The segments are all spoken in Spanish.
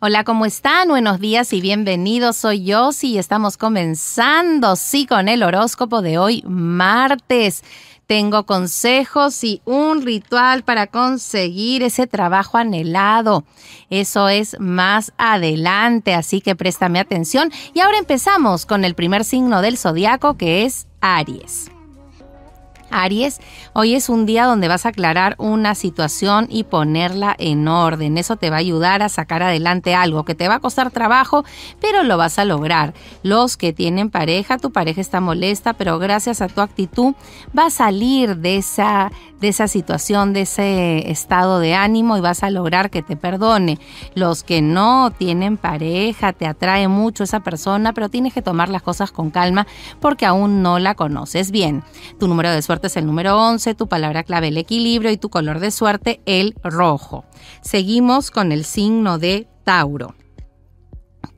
Hola, ¿cómo están? Buenos días y bienvenidos. Soy Yossi y estamos comenzando, sí, con el horóscopo de hoy, martes. Tengo consejos y un ritual para conseguir ese trabajo anhelado. Eso es más adelante, así que préstame atención. Y ahora empezamos con el primer signo del zodiaco que es Aries. Aries, hoy es un día donde vas a aclarar una situación y ponerla en orden. Eso te va a ayudar a sacar adelante algo que te va a costar trabajo, pero lo vas a lograr. Los que tienen pareja, tu pareja está molesta, pero gracias a tu actitud va a salir de esa, de esa situación, de ese estado de ánimo y vas a lograr que te perdone. Los que no tienen pareja, te atrae mucho esa persona, pero tienes que tomar las cosas con calma porque aún no la conoces bien. Tu número de suerte es el número 11, tu palabra clave el equilibrio y tu color de suerte el rojo. Seguimos con el signo de Tauro.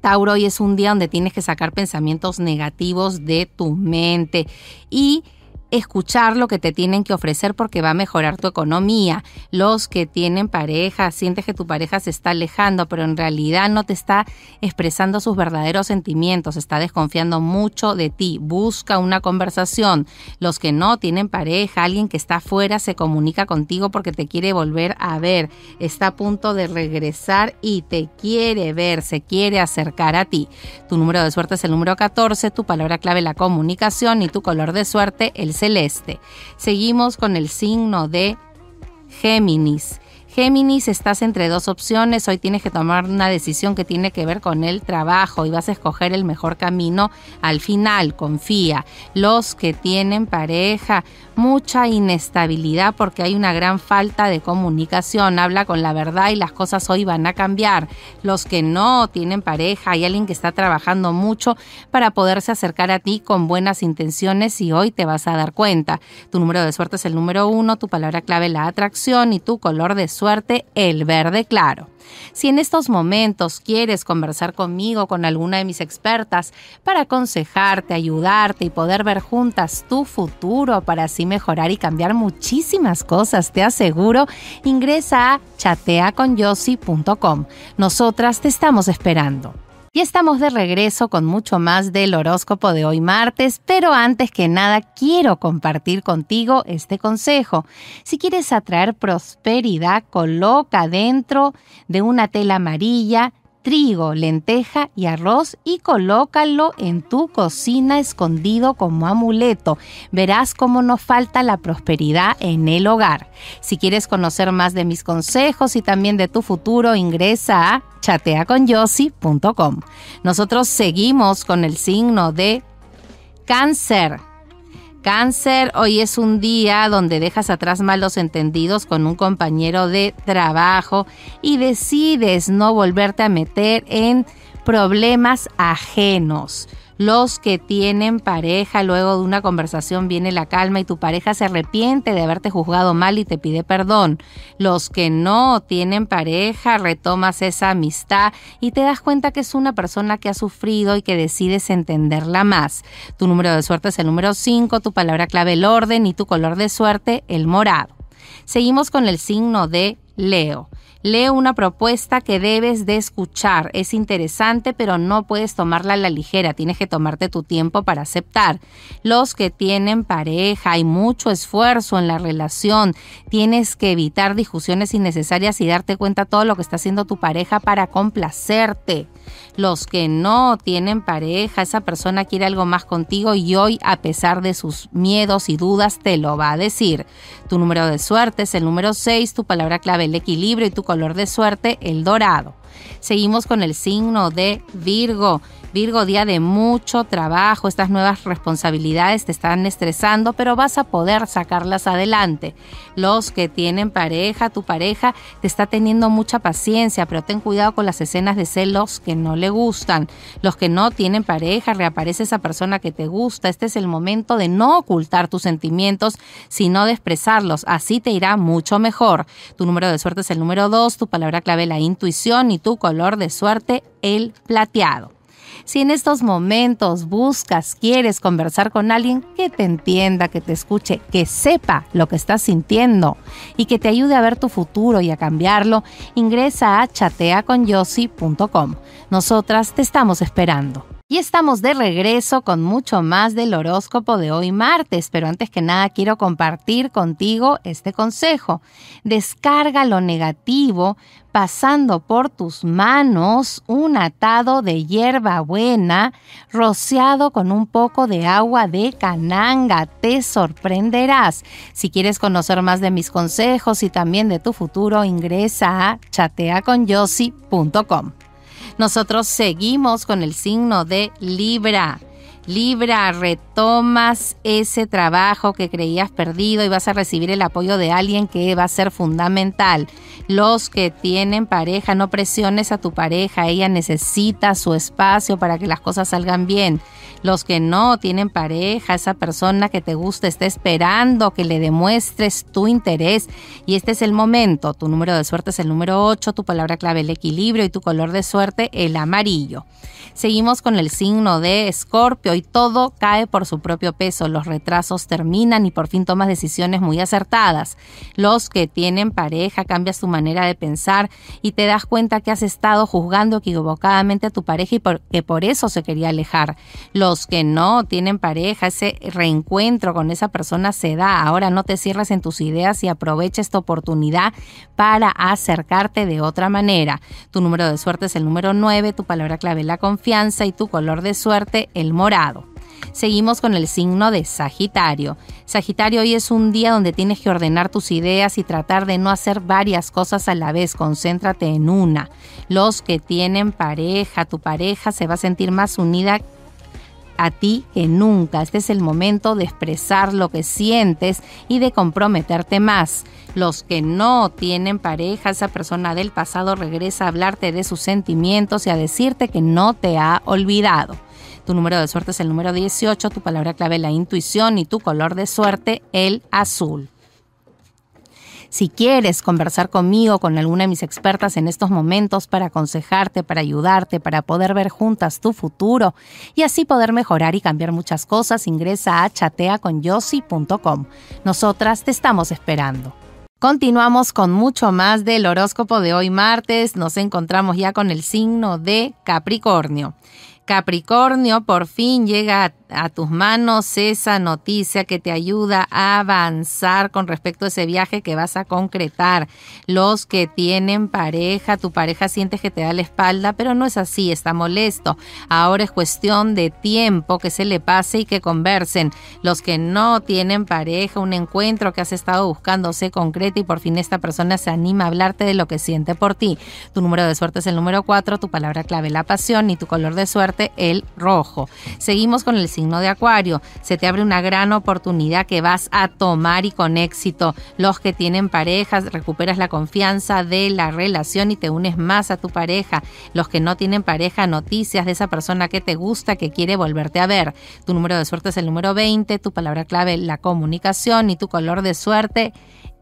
Tauro, hoy es un día donde tienes que sacar pensamientos negativos de tu mente y escuchar lo que te tienen que ofrecer porque va a mejorar tu economía. Los que tienen pareja, sientes que tu pareja se está alejando, pero en realidad no te está expresando sus verdaderos sentimientos, está desconfiando mucho de ti. Busca una conversación. Los que no tienen pareja, alguien que está afuera se comunica contigo porque te quiere volver a ver. Está a punto de regresar y te quiere ver, se quiere acercar a ti. Tu número de suerte es el número 14, tu palabra clave la comunicación y tu color de suerte el celeste. Seguimos con el signo de Géminis. Géminis, estás entre dos opciones, hoy tienes que tomar una decisión que tiene que ver con el trabajo y vas a escoger el mejor camino al final, confía. Los que tienen pareja, mucha inestabilidad porque hay una gran falta de comunicación, habla con la verdad y las cosas hoy van a cambiar. Los que no tienen pareja, hay alguien que está trabajando mucho para poderse acercar a ti con buenas intenciones y hoy te vas a dar cuenta. Tu número de suerte es el número uno, tu palabra clave la atracción y tu color de suerte suerte el verde claro. Si en estos momentos quieres conversar conmigo, con alguna de mis expertas, para aconsejarte, ayudarte y poder ver juntas tu futuro para así mejorar y cambiar muchísimas cosas, te aseguro, ingresa a chateaconyossi.com. Nosotras te estamos esperando. Ya estamos de regreso con mucho más del horóscopo de hoy martes, pero antes que nada quiero compartir contigo este consejo. Si quieres atraer prosperidad, coloca dentro de una tela amarilla trigo, lenteja y arroz y colócalo en tu cocina escondido como amuleto. Verás cómo no falta la prosperidad en el hogar. Si quieres conocer más de mis consejos y también de tu futuro, ingresa a chateaconyossi.com. Nosotros seguimos con el signo de cáncer. Cáncer, hoy es un día donde dejas atrás malos entendidos con un compañero de trabajo y decides no volverte a meter en problemas ajenos los que tienen pareja, luego de una conversación viene la calma y tu pareja se arrepiente de haberte juzgado mal y te pide perdón. Los que no tienen pareja, retomas esa amistad y te das cuenta que es una persona que ha sufrido y que decides entenderla más. Tu número de suerte es el número 5, tu palabra clave el orden y tu color de suerte el morado. Seguimos con el signo de Leo. Lee una propuesta que debes de escuchar. Es interesante, pero no puedes tomarla a la ligera. Tienes que tomarte tu tiempo para aceptar. Los que tienen pareja, hay mucho esfuerzo en la relación. Tienes que evitar discusiones innecesarias y darte cuenta todo lo que está haciendo tu pareja para complacerte. Los que no tienen pareja, esa persona quiere algo más contigo y hoy, a pesar de sus miedos y dudas, te lo va a decir. Tu número de suerte es el número 6, tu palabra clave el equilibrio y tu color de suerte el dorado. Seguimos con el signo de Virgo. Virgo, día de mucho trabajo, estas nuevas responsabilidades te están estresando, pero vas a poder sacarlas adelante. Los que tienen pareja, tu pareja te está teniendo mucha paciencia, pero ten cuidado con las escenas de celos que no le gustan. Los que no tienen pareja, reaparece esa persona que te gusta. Este es el momento de no ocultar tus sentimientos, sino de expresarlos. Así te irá mucho mejor. Tu número de suerte es el número 2, tu palabra clave la intuición y tu color de suerte el plateado. Si en estos momentos buscas, quieres conversar con alguien que te entienda, que te escuche, que sepa lo que estás sintiendo y que te ayude a ver tu futuro y a cambiarlo, ingresa a chateaconyossi.com. Nosotras te estamos esperando. Y estamos de regreso con mucho más del horóscopo de hoy martes, pero antes que nada quiero compartir contigo este consejo. Descarga lo negativo pasando por tus manos un atado de hierba buena rociado con un poco de agua de cananga. Te sorprenderás. Si quieres conocer más de mis consejos y también de tu futuro, ingresa a chateaconyossi.com. Nosotros seguimos con el signo de Libra. Libra, retomas ese trabajo que creías perdido y vas a recibir el apoyo de alguien que va a ser fundamental. Los que tienen pareja, no presiones a tu pareja, ella necesita su espacio para que las cosas salgan bien. Los que no tienen pareja, esa persona que te gusta está esperando que le demuestres tu interés y este es el momento. Tu número de suerte es el número 8, tu palabra clave el equilibrio y tu color de suerte el amarillo. Seguimos con el signo de Escorpio todo cae por su propio peso. Los retrasos terminan y por fin tomas decisiones muy acertadas. Los que tienen pareja cambias tu manera de pensar y te das cuenta que has estado juzgando equivocadamente a tu pareja y que por eso se quería alejar. Los que no tienen pareja, ese reencuentro con esa persona se da. Ahora no te cierres en tus ideas y aprovecha esta oportunidad para acercarte de otra manera. Tu número de suerte es el número 9, tu palabra clave la confianza y tu color de suerte el morado. Seguimos con el signo de Sagitario. Sagitario, hoy es un día donde tienes que ordenar tus ideas y tratar de no hacer varias cosas a la vez, concéntrate en una. Los que tienen pareja, tu pareja se va a sentir más unida a ti que nunca. Este es el momento de expresar lo que sientes y de comprometerte más. Los que no tienen pareja, esa persona del pasado regresa a hablarte de sus sentimientos y a decirte que no te ha olvidado. Tu número de suerte es el número 18, tu palabra clave la intuición y tu color de suerte el azul. Si quieres conversar conmigo, con alguna de mis expertas en estos momentos para aconsejarte, para ayudarte, para poder ver juntas tu futuro y así poder mejorar y cambiar muchas cosas, ingresa a chateaconyosi.com. Nosotras te estamos esperando. Continuamos con mucho más del horóscopo de hoy martes. Nos encontramos ya con el signo de Capricornio. Capricornio, por fin llega a, tus manos esa noticia que te ayuda a avanzar con respecto a ese viaje que vas a concretar. Los que tienen pareja, tu pareja sientes que te da la espalda, pero no es así, está molesto. Ahora es cuestión de tiempo que se le pase y que conversen. Los que no tienen pareja, un encuentro que has estado buscando se concreta y por fin esta persona se anima a hablarte de lo que siente por ti. Tu número de suerte es el número 4, tu palabra clave la pasión y tu color de suerte el rojo. Seguimos con el signo de Acuario. Se te abre una gran oportunidad que vas a tomar y con éxito. Los que tienen parejas, recuperas la confianza de la relación y te unes más a tu pareja. Los que no tienen pareja, noticias de esa persona que te gusta, que quiere volverte a ver. Tu número de suerte es el número 20, tu palabra clave la comunicación y tu color de suerte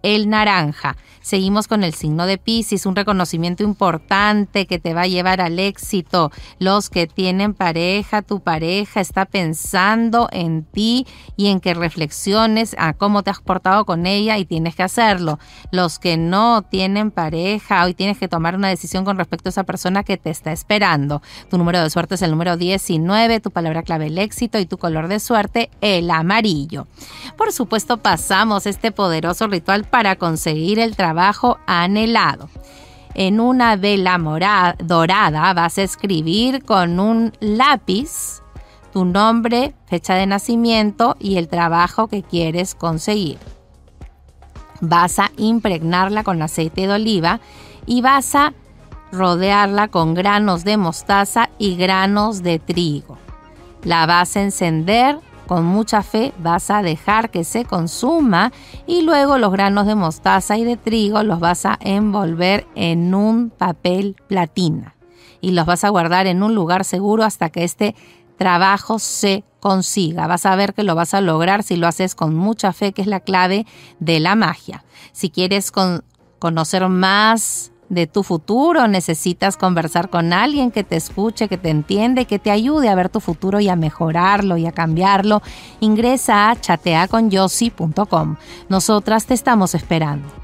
el naranja. Seguimos con el signo de Pisces, un reconocimiento importante que te va a llevar al éxito. Los que tienen pareja, tu pareja está pensando en ti y en que reflexiones a cómo te has portado con ella y tienes que hacerlo. Los que no tienen pareja, hoy tienes que tomar una decisión con respecto a esa persona que te está esperando. Tu número de suerte es el número 19, tu palabra clave el éxito y tu color de suerte el amarillo. Por supuesto pasamos este poderoso ritual para conseguir el trabajo anhelado. En una vela morada, dorada vas a escribir con un lápiz tu nombre, fecha de nacimiento y el trabajo que quieres conseguir. Vas a impregnarla con aceite de oliva y vas a rodearla con granos de mostaza y granos de trigo. La vas a encender con mucha fe vas a dejar que se consuma y luego los granos de mostaza y de trigo los vas a envolver en un papel platina y los vas a guardar en un lugar seguro hasta que este trabajo se consiga. Vas a ver que lo vas a lograr si lo haces con mucha fe, que es la clave de la magia. Si quieres conocer más de tu futuro, necesitas conversar con alguien que te escuche, que te entiende, que te ayude a ver tu futuro y a mejorarlo y a cambiarlo, ingresa a chateaconyossi.com. Nosotras te estamos esperando.